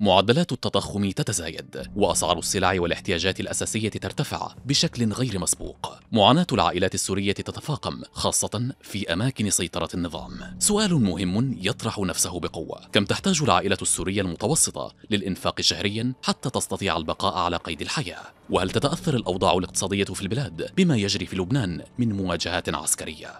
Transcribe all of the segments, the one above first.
معدلات التضخم تتزايد وأسعار السلع والاحتياجات الأساسية ترتفع بشكل غير مسبوق معاناة العائلات السورية تتفاقم خاصة في أماكن سيطرة النظام سؤال مهم يطرح نفسه بقوة كم تحتاج العائلة السورية المتوسطة للإنفاق شهريا حتى تستطيع البقاء على قيد الحياة وهل تتأثر الأوضاع الاقتصادية في البلاد بما يجري في لبنان من مواجهات عسكرية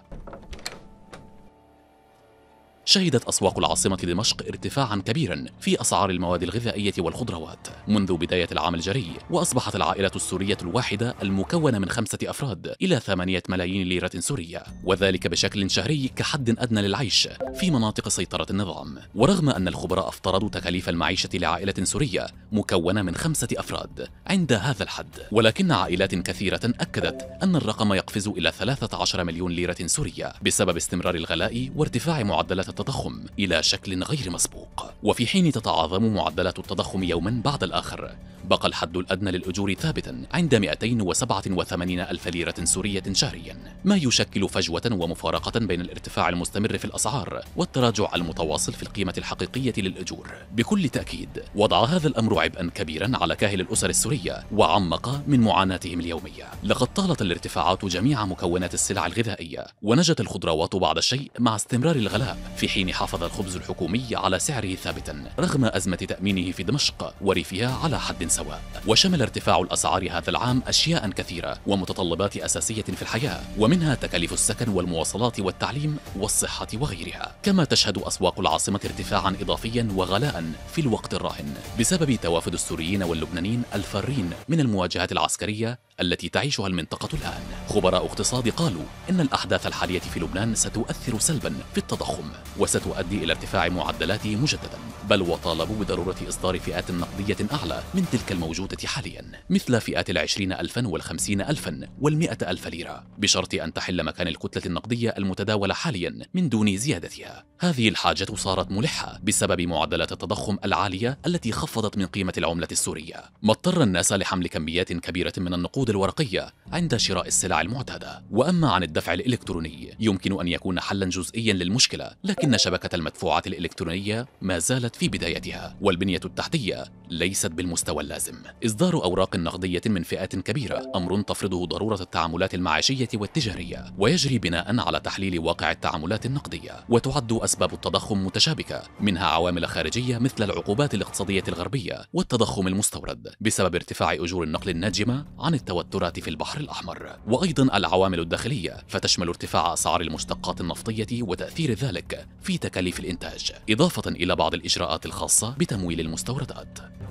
شهدت أسواق العاصمة دمشق ارتفاعا كبيرا في أسعار المواد الغذائية والخضروات منذ بداية العام الجري وأصبحت العائلة السورية الواحدة المكونة من خمسة أفراد إلى ثمانية ملايين ليرة سورية وذلك بشكل شهري كحد أدنى للعيش في مناطق سيطرة النظام ورغم أن الخبراء افترضوا تكاليف المعيشة لعائلة سورية مكونة من خمسة أفراد عند هذا الحد ولكن عائلات كثيرة أكدت أن الرقم يقفز إلى 13 مليون ليرة سورية بسبب استمرار الغلاء وارتفاع معدلات التضخم إلى شكل غير مسبوق وفي حين تتعاظم معدلات التضخم يوما بعد الآخر بقى الحد الأدنى للأجور ثابتا عند 287 ألف ليرة سورية شهريا ما يشكل فجوة ومفارقة بين الارتفاع المستمر في الأسعار والتراجع المتواصل في القيمة الحقيقية للأجور بكل تأكيد وضع هذا الأمر عبئا كبيرا على كاهل الأسر السورية وعمق من معاناتهم اليومية لقد طالت الارتفاعات جميع مكونات السلع الغذائية ونجت الخضروات بعض الشيء مع استمرار الغلاء في حين حافظ الخبز الحكومي على سعره ثابتا رغم أزمة تأمينه في دمشق وريفها على حد سواء وشمل ارتفاع الأسعار هذا العام أشياء كثيرة ومتطلبات أساسية في الحياة ومنها تكاليف السكن والمواصلات والتعليم والصحة وغيرها كما تشهد أسواق العاصمة ارتفاعا إضافيا وغلاء في الوقت الراهن بسبب توافد السوريين واللبنانيين الفارين من المواجهات العسكرية التي تعيشها المنطقة الآن خبراء اقتصاد قالوا إن الأحداث الحالية في لبنان ستؤثر سلبا في التضخم وستؤدي إلى ارتفاع معدلاته مجددا بل وطالبوا بضرورة إصدار فئات نقدية أعلى من تلك الموجودة حاليا مثل فئات العشرين ألفا والخمسين ألفا والمئة ألف ليرة بشرط أن تحل مكان الكتلة النقدية المتداولة حاليا من دون زيادتها هذه الحاجة صارت ملحة بسبب معدلات التضخم العالية التي خفضت من قيمة العملة السورية ما اضطر الناس لحمل كميات كبيرة من النقود الورقية عند شراء السلع المعتادة وأما عن الدفع الإلكتروني يمكن أن يكون حلا جزئيا للمشكلة لكن شبكة المدفوعات الإلكترونية ما زالت في بدايتها والبنية التحتية ليست بالمستوى اللازم إصدار أوراق نقدية من فئات كبيرة أمر تفرضه ضرورة التعاملات المعيشية والتجارية ويجري بناء على تحليل واقع التعاملات النقدية وتعد أسباب التضخم متشابكة منها عوامل خارجية مثل العقوبات الاقتصادية الغربية والتضخم المستورد بسبب ارتفاع أجور النقل الناجمة عن التوازن التوترات في البحر الأحمر وأيضا العوامل الداخلية فتشمل ارتفاع أسعار المشتقات النفطية وتأثير ذلك في تكاليف الإنتاج إضافة إلى بعض الإجراءات الخاصة بتمويل المستوردات